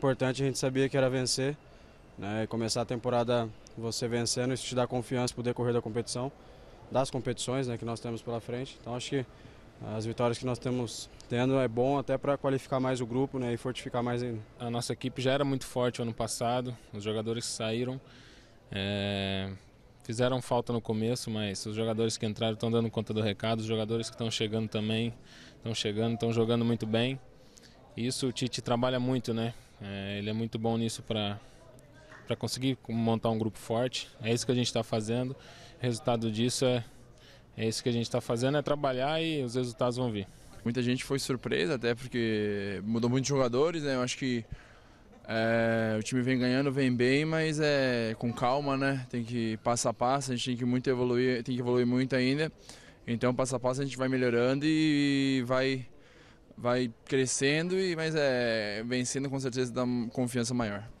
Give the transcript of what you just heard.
importante a gente sabia que era vencer. Né? Começar a temporada você vencendo, isso te dá confiança para o decorrer da competição, das competições né, que nós temos pela frente. Então acho que ah, as vitórias que nós temos tendo é bom até para qualificar mais o grupo né, e fortificar mais ainda. A nossa equipe já era muito forte ano passado, os jogadores que saíram é, fizeram falta no começo, mas os jogadores que entraram estão dando conta do recado, os jogadores que estão chegando também estão chegando, estão jogando muito bem. Isso o Tite trabalha muito, né? É, ele é muito bom nisso para para conseguir montar um grupo forte. É isso que a gente está fazendo. O resultado disso é é isso que a gente está fazendo, é trabalhar e os resultados vão vir. Muita gente foi surpresa até porque mudou muito jogadores, né? Eu acho que é, o time vem ganhando, vem bem, mas é com calma, né? Tem que passo a passo, a gente tem que muito evoluir, tem que evoluir muito ainda. Então passo a passo a gente vai melhorando e vai vai crescendo, e mas é vencendo com certeza dá uma confiança maior.